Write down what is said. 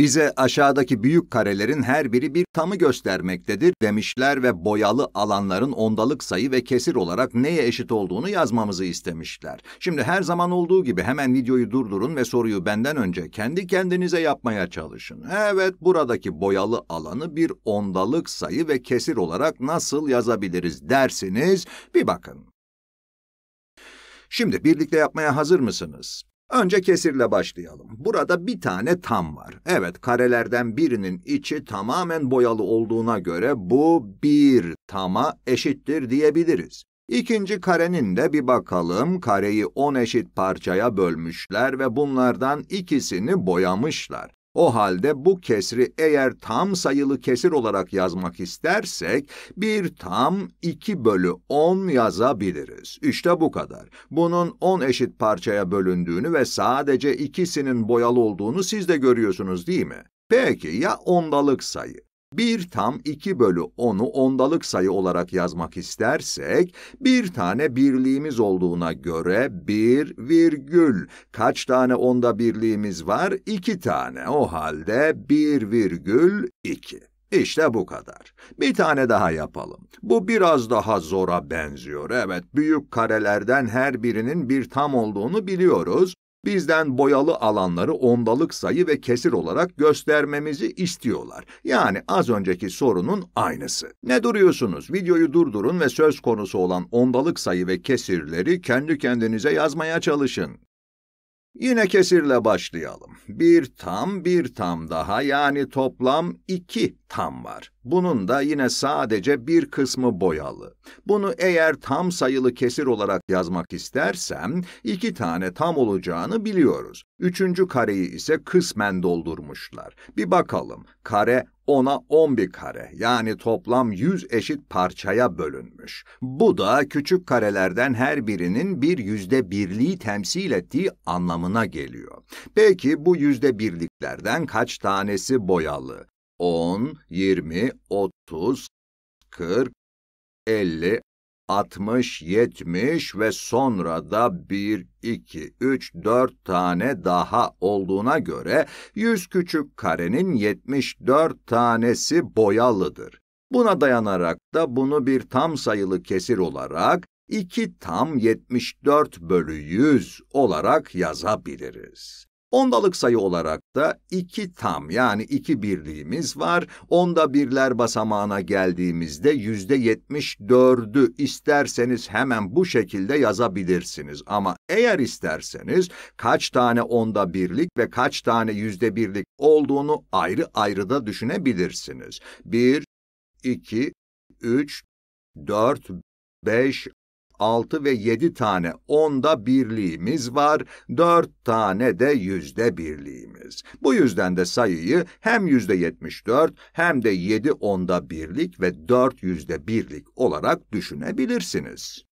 Bize aşağıdaki büyük karelerin her biri bir tamı göstermektedir demişler ve boyalı alanların ondalık sayı ve kesir olarak neye eşit olduğunu yazmamızı istemişler. Şimdi her zaman olduğu gibi hemen videoyu durdurun ve soruyu benden önce kendi kendinize yapmaya çalışın. Evet, buradaki boyalı alanı bir ondalık sayı ve kesir olarak nasıl yazabiliriz dersiniz bir bakın. Şimdi birlikte yapmaya hazır mısınız? Önce kesirle başlayalım. Burada bir tane tam var. Evet, karelerden birinin içi tamamen boyalı olduğuna göre bu bir tama eşittir diyebiliriz. İkinci karenin de bir bakalım, kareyi 10 eşit parçaya bölmüşler ve bunlardan ikisini boyamışlar. O halde bu kesri eğer tam sayılı kesir olarak yazmak istersek bir tam 2 bölü 10 yazabiliriz. İşte bu kadar. Bunun 10 eşit parçaya bölündüğünü ve sadece ikisinin boyalı olduğunu siz de görüyorsunuz değil mi? Peki ya ondalık sayı? 1 tam 2 bölü 10'u ondalık sayı olarak yazmak istersek, bir tane birliğimiz olduğuna göre 1 virgül. Kaç tane onda birliğimiz var? 2 tane. O halde 1 virgül 2. İşte bu kadar. Bir tane daha yapalım. Bu biraz daha zora benziyor. Evet, büyük karelerden her birinin bir tam olduğunu biliyoruz. Bizden boyalı alanları ondalık sayı ve kesir olarak göstermemizi istiyorlar. Yani az önceki sorunun aynısı. Ne duruyorsunuz? Videoyu durdurun ve söz konusu olan ondalık sayı ve kesirleri kendi kendinize yazmaya çalışın. Yine kesirle başlayalım. Bir tam, bir tam daha yani toplam iki tam var. Bunun da yine sadece bir kısmı boyalı. Bunu eğer tam sayılı kesir olarak yazmak istersem iki tane tam olacağını biliyoruz. Üçüncü kareyi ise kısmen doldurmuşlar. Bir bakalım kare 10'a 11 kare yani toplam 100 eşit parçaya bölünmüş. Bu da küçük karelerden her birinin bir yüzde birliği temsil ettiği anlamına geliyor. Peki bu yüzde birliklerden kaç tanesi boyalı? 10, 20, 30, 40, 50, 60, 70 ve sonra da 1, 2, 3, 4 tane daha olduğuna göre 100 küçük karenin 74 tanesi boyalıdır. Buna dayanarak da bunu bir tam sayılı kesir olarak 2 tam 74 bölü 100 olarak yazabiliriz. Ondalık sayı olarak da 2 tam yani 2 birliğimiz var. Onda birler basamağına geldiğimizde yüzde %74'ü isterseniz hemen bu şekilde yazabilirsiniz. Ama eğer isterseniz kaç tane onda birlik ve kaç tane yüzde birlik olduğunu ayrı ayrı da düşünebilirsiniz. 1, 2, 3, 4, 5, 6 ve 7 tane onda birliğimiz var, 4 tane de yüzde birliğimiz. Bu yüzden de sayıyı hem yüzde 74 hem de 7 onda birlik ve 4 yüzde birlik olarak düşünebilirsiniz.